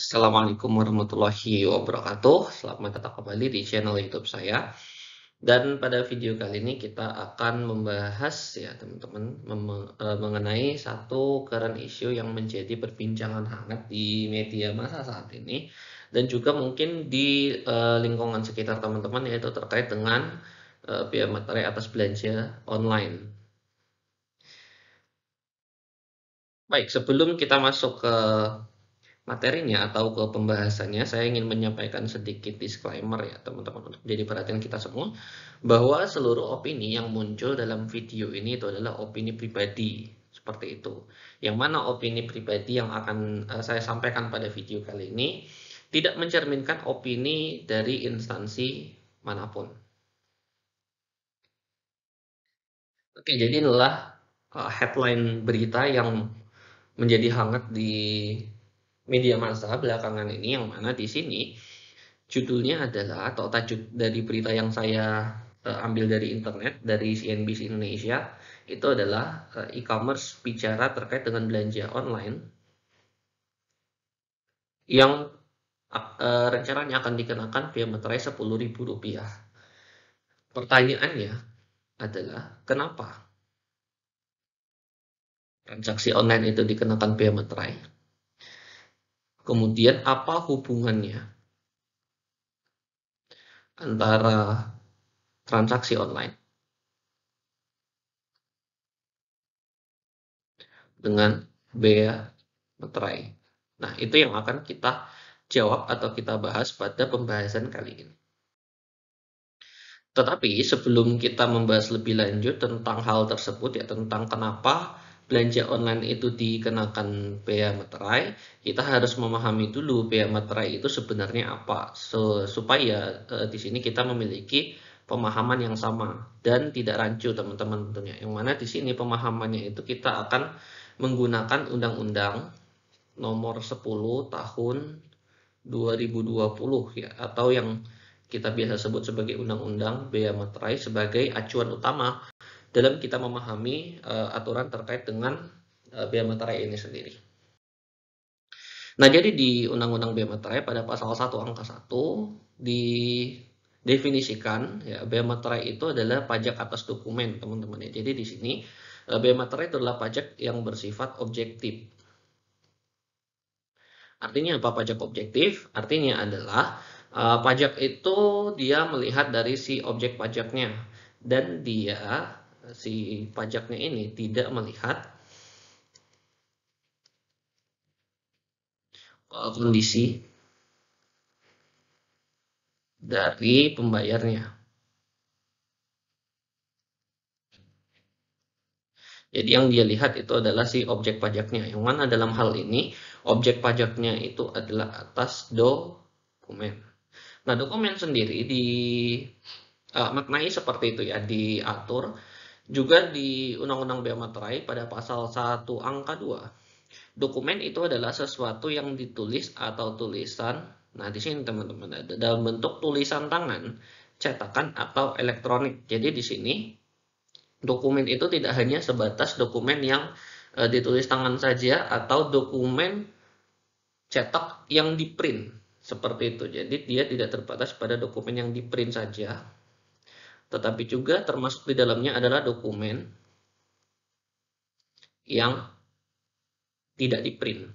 Assalamualaikum warahmatullahi wabarakatuh. Selamat datang kembali di channel YouTube saya. Dan pada video kali ini kita akan membahas ya teman-teman eh, mengenai satu keren isu yang menjadi perbincangan hangat di media masa saat ini dan juga mungkin di eh, lingkungan sekitar teman-teman yaitu terkait dengan uh, biaya materai atas belanja online. Baik, sebelum kita masuk ke materinya atau ke pembahasannya, saya ingin menyampaikan sedikit disclaimer ya teman-teman. untuk Jadi perhatian kita semua bahwa seluruh opini yang muncul dalam video ini itu adalah opini pribadi seperti itu. Yang mana opini pribadi yang akan eh, saya sampaikan pada video kali ini tidak mencerminkan opini dari instansi manapun. Oke, jadi inilah eh, headline berita yang menjadi hangat di media massa belakangan ini yang mana di sini judulnya adalah atau tajuk dari berita yang saya uh, ambil dari internet dari CNBC Indonesia itu adalah uh, e-commerce bicara terkait dengan belanja online yang uh, rencananya akan dikenakan biaya materai Rp10.000. Pertanyaannya adalah kenapa transaksi online itu dikenakan biaya materai? Kemudian apa hubungannya antara transaksi online dengan bea meterai? Nah, itu yang akan kita jawab atau kita bahas pada pembahasan kali ini. Tetapi sebelum kita membahas lebih lanjut tentang hal tersebut ya tentang kenapa belanja online itu dikenakan bea meterai, kita harus memahami dulu bea meterai itu sebenarnya apa so, supaya uh, di sini kita memiliki pemahaman yang sama dan tidak rancu teman-teman tentunya. Yang mana di sini pemahamannya itu kita akan menggunakan undang-undang nomor 10 tahun 2020 ya atau yang kita biasa sebut sebagai undang-undang bea materai sebagai acuan utama dalam kita memahami uh, aturan terkait dengan uh, bea materai ini sendiri. Nah, jadi di Undang-Undang Bea Materai pada pasal 1 angka 1 didefinisikan ya bea materai itu adalah pajak atas dokumen, teman-teman ya. Jadi di sini uh, bea materai adalah pajak yang bersifat objektif. Artinya apa pajak objektif? Artinya adalah uh, pajak itu dia melihat dari si objek pajaknya dan dia si pajaknya ini tidak melihat eh, kondisi dari pembayarnya. Jadi yang dia lihat itu adalah si objek pajaknya. Yang mana dalam hal ini objek pajaknya itu adalah atas dokumen. Nah dokumen sendiri di uh, maknai seperti itu ya diatur juga di Undang-Undang Bea Materai pada pasal 1 angka 2, dokumen itu adalah sesuatu yang ditulis atau tulisan, nah di sini teman-teman ada dalam bentuk tulisan tangan, cetakan atau elektronik. Jadi di sini dokumen itu tidak hanya sebatas dokumen yang e, ditulis tangan saja atau dokumen cetak yang di-print seperti itu. Jadi dia tidak terbatas pada dokumen yang di-print saja, tetapi juga termasuk di dalamnya adalah dokumen yang tidak di-print.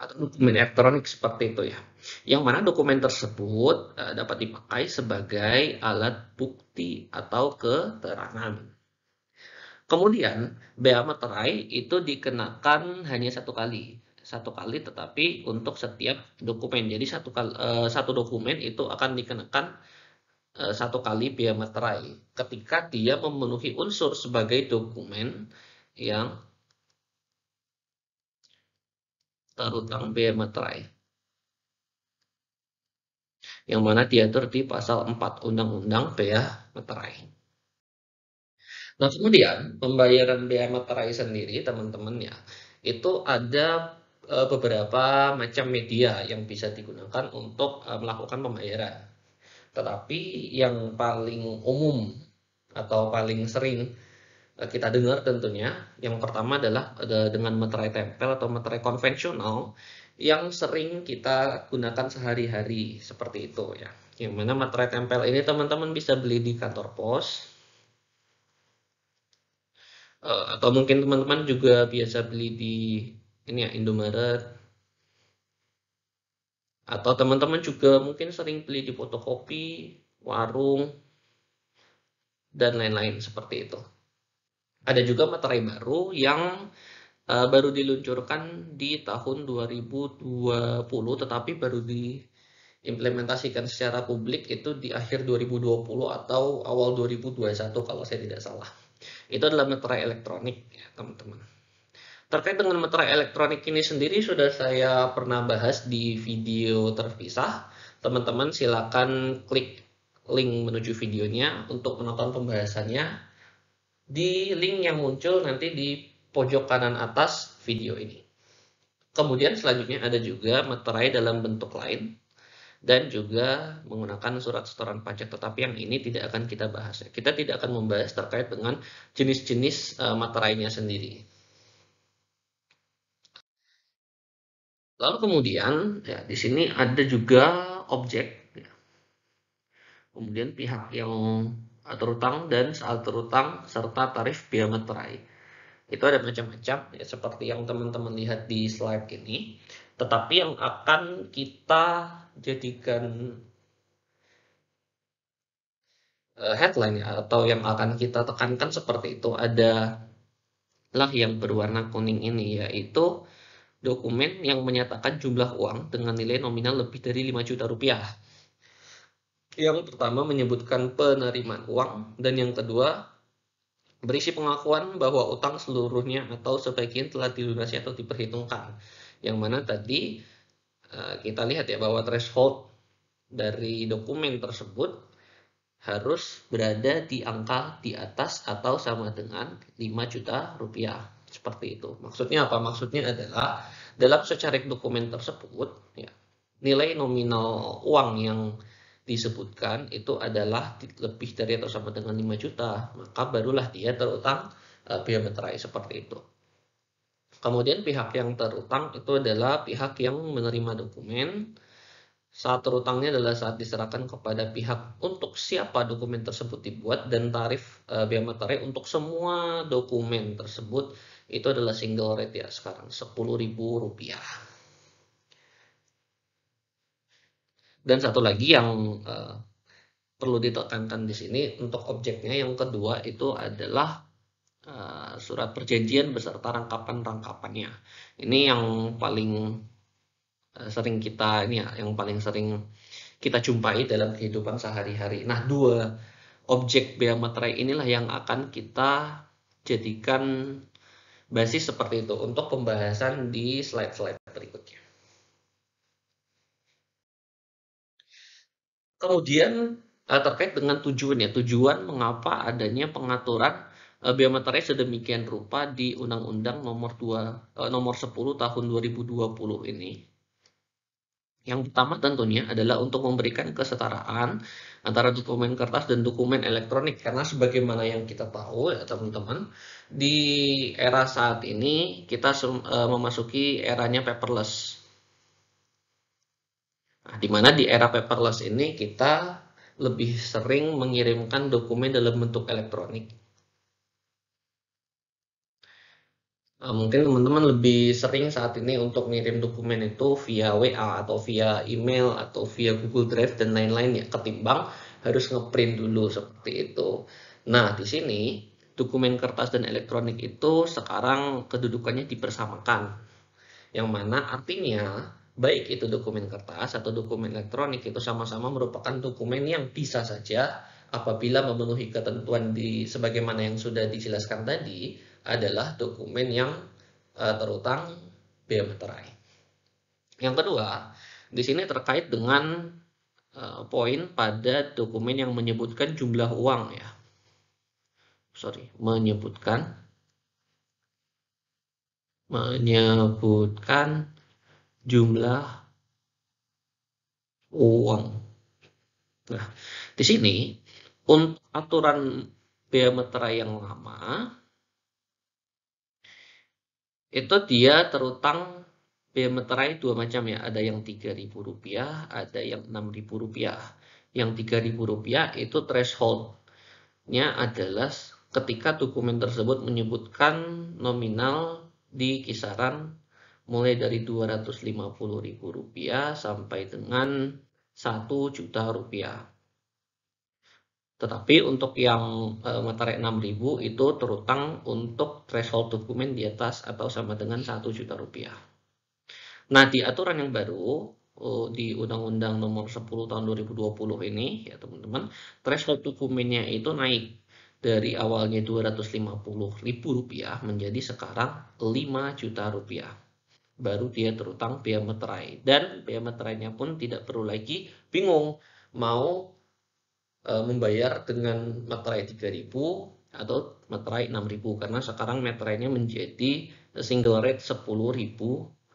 Atau dokumen elektronik seperti itu ya. Yang mana dokumen tersebut eh, dapat dipakai sebagai alat bukti atau keterangan. Kemudian, bea materai itu dikenakan hanya satu kali satu kali tetapi untuk setiap dokumen. Jadi satu kali, uh, eh, satu dokumen itu akan dikenakan uh, satu kali biaya materai ketika dia memenuhi unsur sebagai dokumen yang terutang biaya materai yang mana diatur di pasal 4 Undang-Undang biaya Materai. Nah kemudian pembayaran biaya materai sendiri teman-teman ya itu ada Eh, beberapa macam media yang bisa digunakan untuk eh, melakukan pembayaran. Tetapi yang paling umum atau paling sering eh, kita dengar tentunya yang pertama adalah dengan meterai tempel atau meterai konvensional yang sering kita gunakan sehari-hari seperti itu ya. Yang mana meterai tempel ini teman-teman bisa beli di kantor pos atau mungkin teman-teman juga biasa beli di ini ya Indomaret atau teman-teman juga mungkin sering beli di fotokopi, warung, dan lain-lain seperti itu. Ada juga materai baru yang uh, baru diluncurkan di tahun 2020 tetapi baru diimplementasikan secara publik itu di akhir 2020 atau awal 2021 kalau saya tidak salah. Itu adalah materai elektronik ya, teman-teman. Terkait dengan meterai elektronik ini sendiri sudah saya pernah bahas di video terpisah. Teman-teman silakan klik link menuju videonya untuk menonton pembahasannya di link yang muncul nanti di pojok kanan atas video ini. Kemudian selanjutnya ada juga meterai dalam bentuk lain dan juga menggunakan surat setoran pajak tetapi yang ini tidak akan kita bahas. Kita tidak akan membahas terkait dengan jenis-jenis eh, materainya sendiri. Lalu kemudian ya di sini ada juga objek. Ya. Kemudian pihak yang terutang dan saat terutang serta tarif biaya meterai Itu ada macam-macam ya seperti yang teman-teman lihat di slide ini. Tetapi yang akan kita jadikan eh, headline ya, atau yang akan kita tekankan seperti itu adalah yang berwarna kuning ini yaitu dokumen yang menyatakan jumlah uang dengan nilai nominal lebih dari 5 juta rupiah. Yang pertama menyebutkan penerimaan uang dan yang kedua berisi pengakuan bahwa utang seluruhnya atau sebagian telah dilunasi atau diperhitungkan. Yang mana tadi eh, kita lihat ya bahwa threshold dari dokumen tersebut harus berada di angka di atas atau sama dengan 5 juta rupiah. Seperti itu. Maksudnya apa? Maksudnya adalah dalam secarik dokumen tersebut, ya, nilai nominal uang yang disebutkan itu adalah lebih dari atau sama dengan 5 juta, maka barulah dia terutang uh, eh, biaya meterai seperti itu. Kemudian pihak yang terutang itu adalah pihak yang menerima dokumen. Saat terutangnya adalah saat diserahkan kepada pihak untuk siapa dokumen tersebut dibuat dan tarif uh, eh, biaya meterai untuk semua dokumen tersebut itu adalah single rate ya sekarang Rp10.000 dan satu lagi yang uh, perlu ditekankan di sini untuk objeknya yang kedua itu adalah uh, surat perjanjian beserta rangkapan-rangkapannya ini yang paling eh, sering kita ini ya yang paling sering kita jumpai dalam kehidupan sehari-hari nah dua objek bea materai inilah yang akan kita jadikan basis seperti itu untuk pembahasan di slide-slide berikutnya. Kemudian eh, terkait dengan tujuan ya, tujuan mengapa adanya pengaturan eh, biometri sedemikian rupa di Undang-Undang nomor 2 eh, nomor 10 tahun 2020 ini. Yang pertama tentunya adalah untuk memberikan kesetaraan antara dokumen kertas dan dokumen elektronik karena sebagaimana yang kita tahu ya teman-teman di era saat ini kita e, memasuki eranya paperless. Nah, di mana di era paperless ini kita lebih sering mengirimkan dokumen dalam bentuk elektronik Eh, mungkin teman-teman lebih sering saat ini untuk ngirim dokumen itu via WA atau via email atau via Google Drive dan lain-lain ya ketimbang harus ngeprint dulu seperti itu. Nah, di sini dokumen kertas dan elektronik itu sekarang kedudukannya dipersamakan. Yang mana artinya baik itu dokumen kertas atau dokumen elektronik itu sama-sama merupakan dokumen yang bisa saja apabila memenuhi ketentuan di sebagaimana yang sudah dijelaskan tadi adalah dokumen yang uh, terutang biaya materai. Yang kedua, di sini terkait dengan uh, poin pada dokumen yang menyebutkan jumlah uang ya. Sorry, menyebutkan menyebutkan jumlah uang. Nah, di sini untuk aturan biaya materai yang lama itu dia terutang biaya meterai dua macam ya ada yang tiga ribu rupiah ada yang enam ribu rupiah yang tiga ribu rupiah itu thresholdnya adalah ketika dokumen tersebut menyebutkan nominal di kisaran mulai dari dua ratus lima puluh ribu rupiah sampai dengan satu juta rupiah. Tetapi untuk yang e, eh, materai 6000 itu terutang untuk threshold dokumen di atas atau sama dengan 1 juta rupiah. Nah, di aturan yang baru eh, di Undang-Undang Nomor 10 Tahun 2020 ini ya teman-teman, threshold dokumennya itu naik dari awalnya Rp250.000 menjadi sekarang 5 juta rupiah. Baru dia terutang biaya meterai dan biaya meterainya pun tidak perlu lagi bingung mau E, membayar dengan materai 3000 atau materai 6000 karena sekarang materainya menjadi single rate 10.000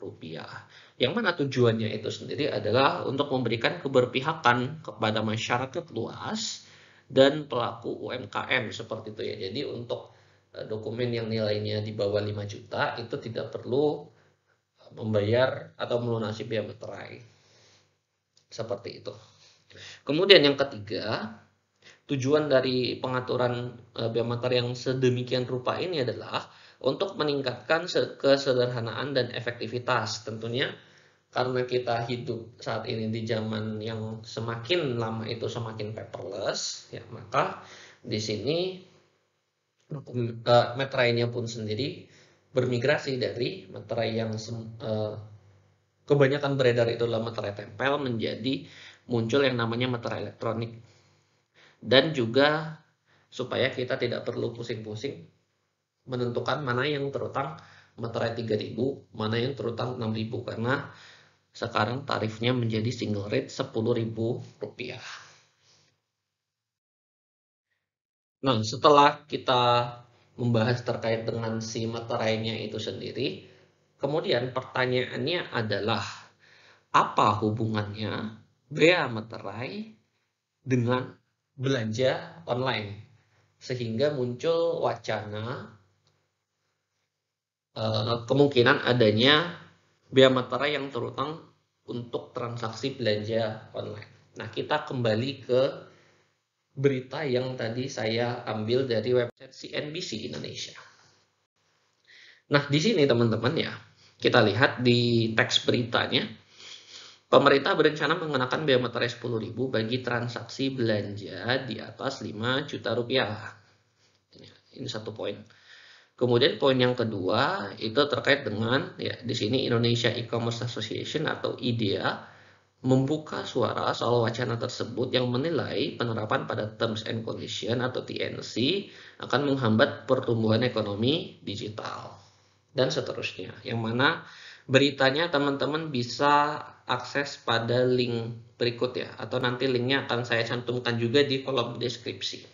rupiah. Yang mana tujuannya itu sendiri adalah untuk memberikan keberpihakan kepada masyarakat luas dan pelaku UMKM seperti itu ya. Jadi untuk e, dokumen yang nilainya di bawah 5 juta itu tidak perlu membayar atau melunasi biaya materai Seperti itu. Kemudian yang ketiga, tujuan dari pengaturan eh, biomarker yang sedemikian rupa ini adalah untuk meningkatkan kesederhanaan dan efektivitas. Tentunya karena kita hidup saat ini di zaman yang semakin lama itu semakin paperless, ya maka di sini eh, meterainya pun sendiri bermigrasi dari metrai yang eh, kebanyakan beredar itu adalah meterai tempel menjadi muncul yang namanya meter elektronik. Dan juga supaya kita tidak perlu pusing-pusing menentukan mana yang terutang meterai 3000, mana yang terutang 6000 karena sekarang tarifnya menjadi single rate Rp10.000. Nah, setelah kita membahas terkait dengan si meterainya itu sendiri, kemudian pertanyaannya adalah apa hubungannya bea meterai dengan belanja online sehingga muncul wacana uh, kemungkinan adanya bea meterai yang terutang untuk transaksi belanja online. Nah kita kembali ke berita yang tadi saya ambil dari website CNBC Indonesia. Nah, di sini teman-teman ya, kita lihat di teks beritanya Pemerintah berencana mengenakan biaya materai 10.000 bagi transaksi belanja di atas 5 juta rupiah. Ini satu poin. Kemudian poin yang kedua itu terkait dengan ya di sini Indonesia E-commerce Association atau IDEA membuka suara soal wacana tersebut yang menilai penerapan pada terms and condition atau TNC akan menghambat pertumbuhan ekonomi digital dan seterusnya. Yang mana beritanya teman-teman bisa akses pada link berikut ya atau nanti linknya akan saya cantumkan juga di kolom deskripsi.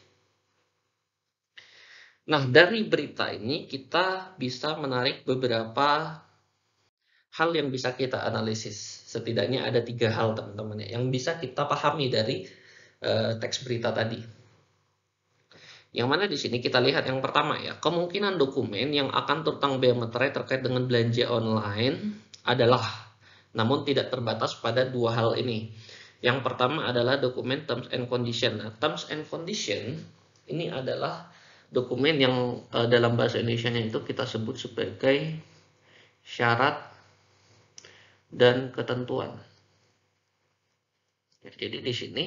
Nah dari berita ini kita bisa menarik beberapa hal yang bisa kita analisis. Setidaknya ada tiga hal teman-teman ya yang bisa kita pahami dari uh, teks berita tadi. Yang mana di sini kita lihat yang pertama ya, kemungkinan dokumen yang akan terutang bea materai terkait dengan belanja online adalah namun tidak terbatas pada dua hal ini. Yang pertama adalah dokumen terms and condition. Nah, terms and condition ini adalah dokumen yang uh, dalam bahasa Indonesia-nya itu kita sebut sebagai syarat dan ketentuan ya Jadi di sini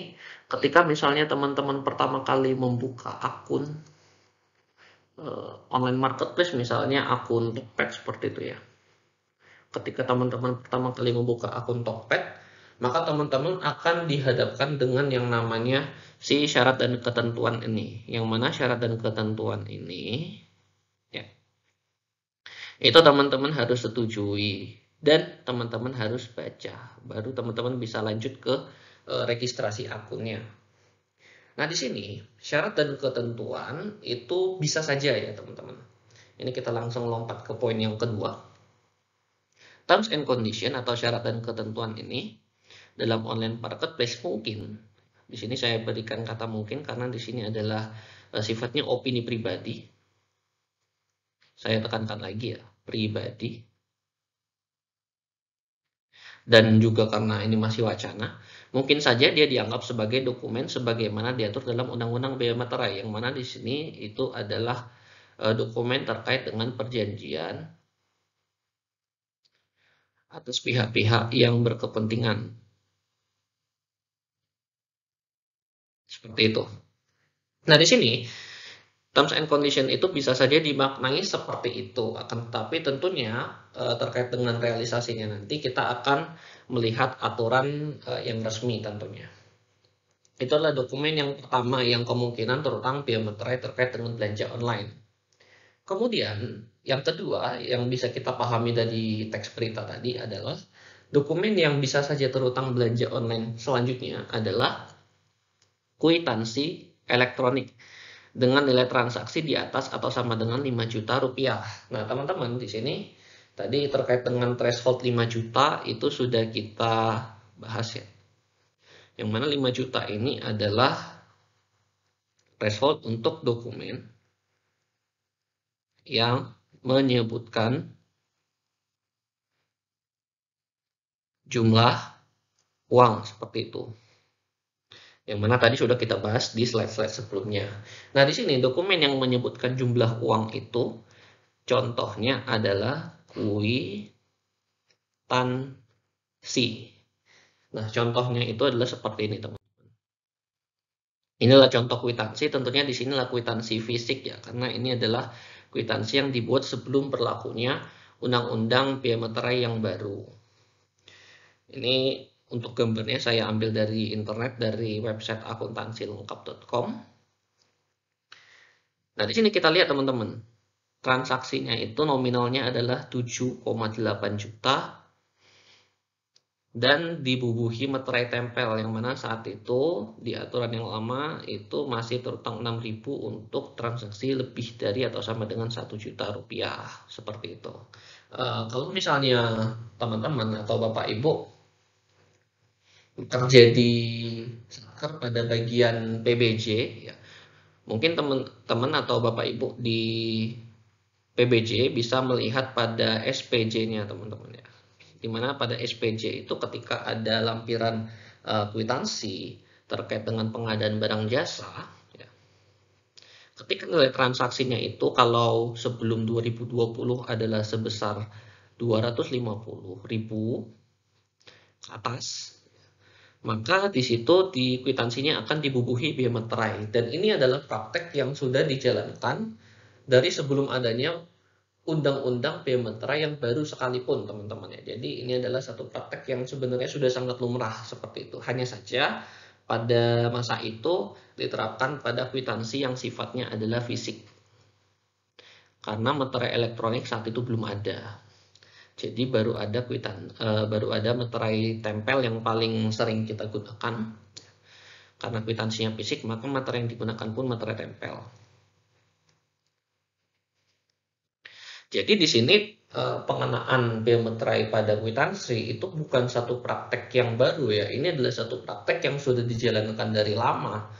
ketika misalnya teman-teman pertama kali membuka akun uh, online marketplace misalnya akun Tokped seperti itu ya. Ketika teman-teman pertama kali membuka akun Tokped, maka teman-teman akan dihadapkan dengan yang namanya si syarat dan ketentuan ini. Yang mana syarat dan ketentuan ini ya. Itu teman-teman harus setujui dan teman-teman harus baca. Baru teman-teman bisa lanjut ke Eh, registrasi akunnya. Nah, di sini syarat dan ketentuan itu bisa saja ya, teman-teman. Ini kita langsung lompat ke poin yang kedua. Terms and condition atau syarat dan ketentuan ini dalam online marketplace mungkin. Di sini saya berikan kata mungkin karena di sini adalah eh, sifatnya opini pribadi. Saya tekankan lagi ya, pribadi. Dan juga karena ini masih wacana, Mungkin saja dia dianggap sebagai dokumen sebagaimana diatur dalam Undang-Undang Bea materai yang mana di sini itu adalah eh, dokumen terkait dengan perjanjian atas pihak-pihak yang berkepentingan. Seperti itu. Nah, di sini terms and condition itu bisa saja dimaknai seperti itu akan tetapi tentunya eh, terkait dengan realisasinya nanti kita akan melihat aturan eh, yang resmi tentunya itu adalah dokumen yang pertama yang kemungkinan terutang biometri terkait dengan belanja online kemudian yang kedua yang bisa kita pahami dari teks berita tadi adalah dokumen yang bisa saja terutang belanja online selanjutnya adalah kuitansi elektronik dengan nilai transaksi di atas atau sama dengan 5 juta rupiah. Nah, teman-teman di sini tadi terkait dengan threshold 5 juta itu sudah kita bahas ya. Yang mana 5 juta ini adalah threshold untuk dokumen yang menyebutkan jumlah uang seperti itu yang mana tadi sudah kita bahas di slide-slide sebelumnya. Nah, di sini dokumen yang menyebutkan jumlah uang itu contohnya adalah kuitansi. Nah, contohnya itu adalah seperti ini, teman-teman. Inilah contoh kuitansi, tentunya di sini adalah kuitansi fisik ya, karena ini adalah kuitansi yang dibuat sebelum berlakunya Undang-Undang Biaya Materai yang baru. Ini untuk gambarnya saya ambil dari internet dari website akuntansilengkap.com. Nah, di sini kita lihat teman-teman. Transaksinya itu nominalnya adalah 7,8 juta dan dibubuhi meterai tempel yang mana saat itu di aturan yang lama itu masih terutang 6000 untuk transaksi lebih dari atau sama dengan 1 juta rupiah seperti itu. Uh, kalau misalnya teman-teman atau bapak ibu terjadi kanker pada bagian PBJ ya. Mungkin teman-teman atau Bapak Ibu di PBJ bisa melihat pada SPJ-nya teman-teman ya. mana pada SPJ itu ketika ada lampiran uh, kwitansi terkait dengan pengadaan barang jasa ya. Ketika nilai transaksinya itu kalau sebelum 2020 adalah sebesar 250 ribu atas maka di situ di kwitansinya akan dibubuhi biaya meterai dan ini adalah praktek yang sudah dijalankan dari sebelum adanya undang-undang biaya meterai yang baru sekalipun teman-teman ya jadi ini adalah satu praktek yang sebenarnya sudah sangat lumrah seperti itu hanya saja pada masa itu diterapkan pada kwitansi yang sifatnya adalah fisik karena meterai elektronik saat itu belum ada jadi baru ada kuitan, uh, baru ada materai tempel yang paling sering kita gunakan. Karena kwitansinya fisik, maka materai yang digunakan pun materai tempel. Jadi di sini eh, pengenaan biometrai pada kwitansi itu bukan satu praktek yang baru ya. Ini adalah satu praktek yang sudah dijalankan dari lama.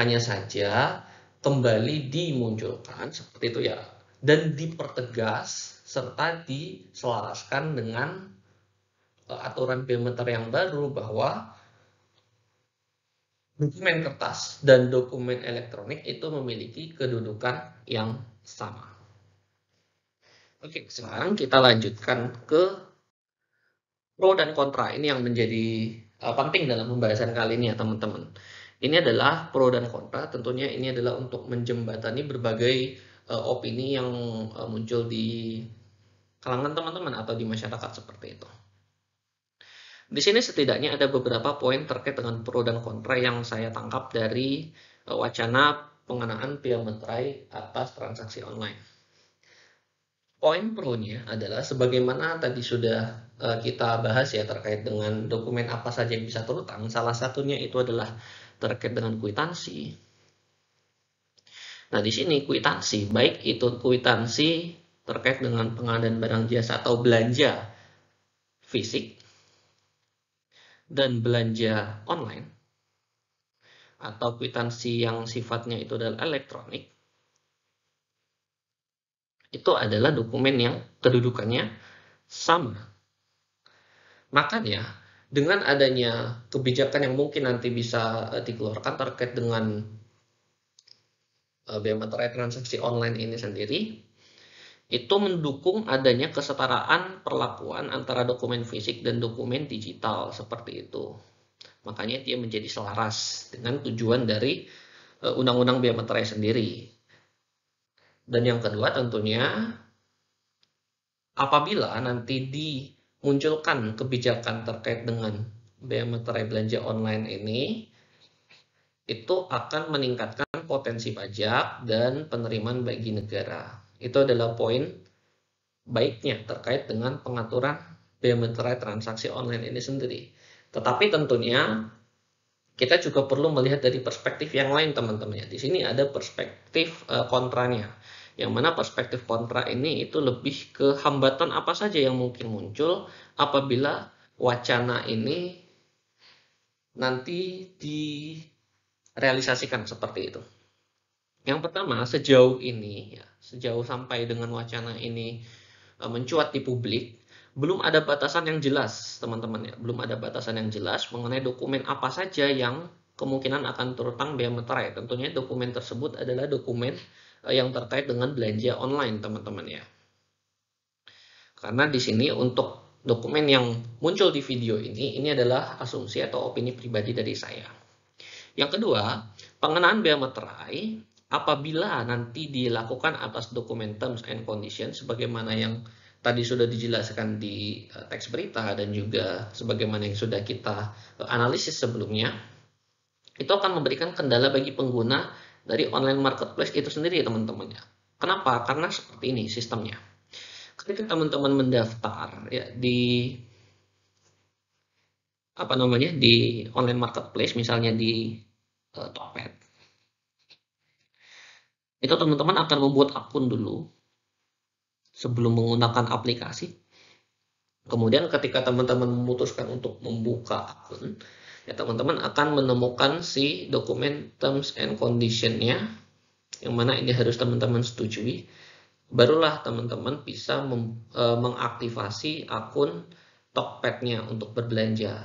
Hanya saja kembali dimunculkan seperti itu ya dan dipertegas serta diselaraskan dengan e, aturan biometer yang baru bahwa dokumen kertas dan dokumen elektronik itu memiliki kedudukan yang sama. Oke, sekarang kita lanjutkan ke pro dan kontra. Ini yang menjadi e, penting dalam pembahasan kali ini ya teman-teman. Ini adalah pro dan kontra. Tentunya ini adalah untuk menjembatani berbagai e, opini yang muncul di kalangan teman-teman atau di masyarakat seperti itu. Di sini setidaknya ada beberapa poin terkait dengan pro dan kontra yang saya tangkap dari eh, wacana pengenaan pia meterai atas transaksi online. Poin pro-nya adalah sebagaimana tadi sudah eh, kita bahas ya terkait dengan dokumen apa saja yang bisa terutang, salah satunya itu adalah terkait dengan kuitansi. Nah, di sini kuitansi, baik itu kuitansi terkait dengan pengadaan barang jasa atau belanja fisik dan belanja online atau kwitansi yang sifatnya itu adalah elektronik itu adalah dokumen yang kedudukannya sama. Makanya dengan adanya kebijakan yang mungkin nanti bisa eh, dikeluarkan terkait dengan eh, biaya materai transaksi online ini sendiri, itu mendukung adanya kesetaraan perlakuan antara dokumen fisik dan dokumen digital seperti itu. Makanya dia menjadi selaras dengan tujuan dari eh, undang-undang biometri sendiri. Dan yang kedua tentunya apabila nanti dimunculkan kebijakan terkait dengan biometri belanja online ini itu akan meningkatkan potensi pajak dan penerimaan bagi negara. Itu adalah poin baiknya terkait dengan pengaturan biaya transaksi online ini sendiri. Tetapi tentunya kita juga perlu melihat dari perspektif yang lain teman-teman ya. Di sini ada perspektif eh, kontranya. Yang mana perspektif kontra ini itu lebih ke hambatan apa saja yang mungkin muncul apabila wacana ini nanti direalisasikan seperti itu. Yang pertama, sejauh ini ya, sejauh sampai dengan wacana ini e, mencuat di publik, belum ada batasan yang jelas, teman-teman ya. Belum ada batasan yang jelas mengenai dokumen apa saja yang kemungkinan akan terutang bea meterai. Tentunya dokumen tersebut adalah dokumen e, yang terkait dengan belanja online, teman-teman ya. Karena di sini untuk dokumen yang muncul di video ini, ini adalah asumsi atau opini pribadi dari saya. Yang kedua, pengenaan bea meterai apabila nanti dilakukan atas dokumen terms and conditions sebagaimana yang tadi sudah dijelaskan di eh, teks berita dan juga sebagaimana yang sudah kita eh, analisis sebelumnya itu akan memberikan kendala bagi pengguna dari online marketplace itu sendiri ya, teman-teman ya. Kenapa? Karena seperti ini sistemnya. Ketika teman-teman mendaftar ya di apa namanya di online marketplace misalnya di uh, eh, Tokped itu teman-teman akan membuat akun dulu sebelum menggunakan aplikasi. Kemudian ketika teman-teman memutuskan untuk membuka akun, ya teman-teman akan menemukan si dokumen terms and conditionnya, yang mana ini harus teman-teman setujui. Barulah teman-teman bisa e, mengaktifasi akun Tokped-nya untuk berbelanja.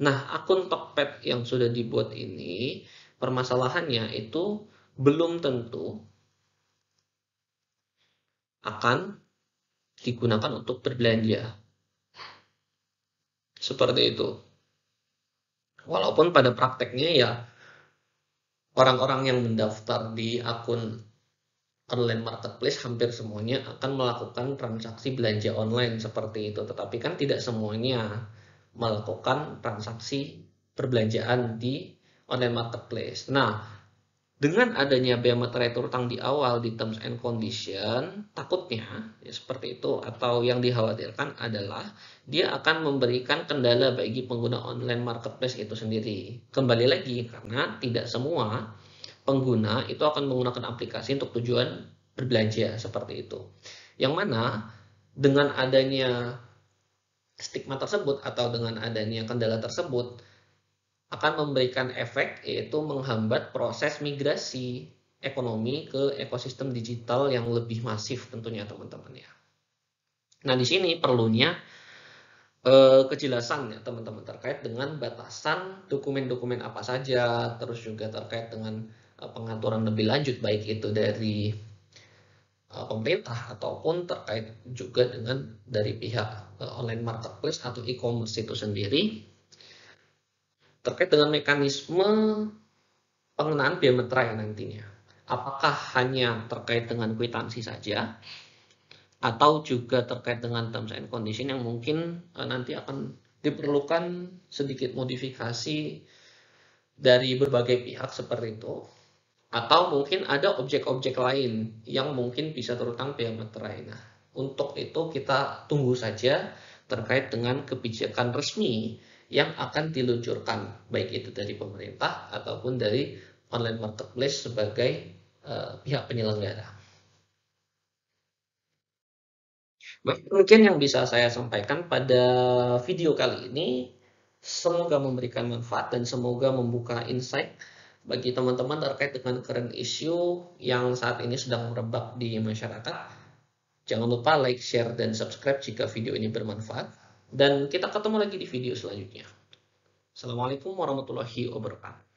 Nah, akun Tokped yang sudah dibuat ini, permasalahannya itu belum tentu akan digunakan untuk berbelanja. Seperti itu. Walaupun pada prakteknya ya orang-orang yang mendaftar di akun online marketplace hampir semuanya akan melakukan transaksi belanja online seperti itu. Tetapi kan tidak semuanya melakukan transaksi perbelanjaan di online marketplace. Nah, dengan adanya biaya utang di awal di terms and condition, takutnya ya seperti itu atau yang dikhawatirkan adalah dia akan memberikan kendala bagi pengguna online marketplace itu sendiri. Kembali lagi karena tidak semua pengguna itu akan menggunakan aplikasi untuk tujuan berbelanja seperti itu. Yang mana dengan adanya stigma tersebut atau dengan adanya kendala tersebut akan memberikan efek yaitu menghambat proses migrasi ekonomi ke ekosistem digital yang lebih masif tentunya teman-teman ya. Nah di sini perlunya eh, kejelasan ya teman-teman terkait dengan batasan dokumen-dokumen apa saja, terus juga terkait dengan eh, pengaturan lebih lanjut baik itu dari eh, pemerintah ataupun terkait juga dengan dari pihak eh, online marketplace atau e-commerce itu sendiri terkait dengan mekanisme pengenaan biaya meterai nantinya. Apakah hanya terkait dengan kwitansi saja atau juga terkait dengan terms and condition yang mungkin eh, nanti akan diperlukan sedikit modifikasi dari berbagai pihak seperti itu atau mungkin ada objek-objek lain yang mungkin bisa terutang biaya meterai. Nah, untuk itu kita tunggu saja terkait dengan kebijakan resmi yang akan diluncurkan baik itu dari pemerintah ataupun dari online marketplace sebagai uh, pihak penyelenggara. mungkin yang bisa saya sampaikan pada video kali ini semoga memberikan manfaat dan semoga membuka insight bagi teman-teman terkait dengan current issue yang saat ini sedang merebak di masyarakat. Jangan lupa like, share, dan subscribe jika video ini bermanfaat. Dan kita ketemu lagi di video selanjutnya. Assalamualaikum warahmatullahi wabarakatuh.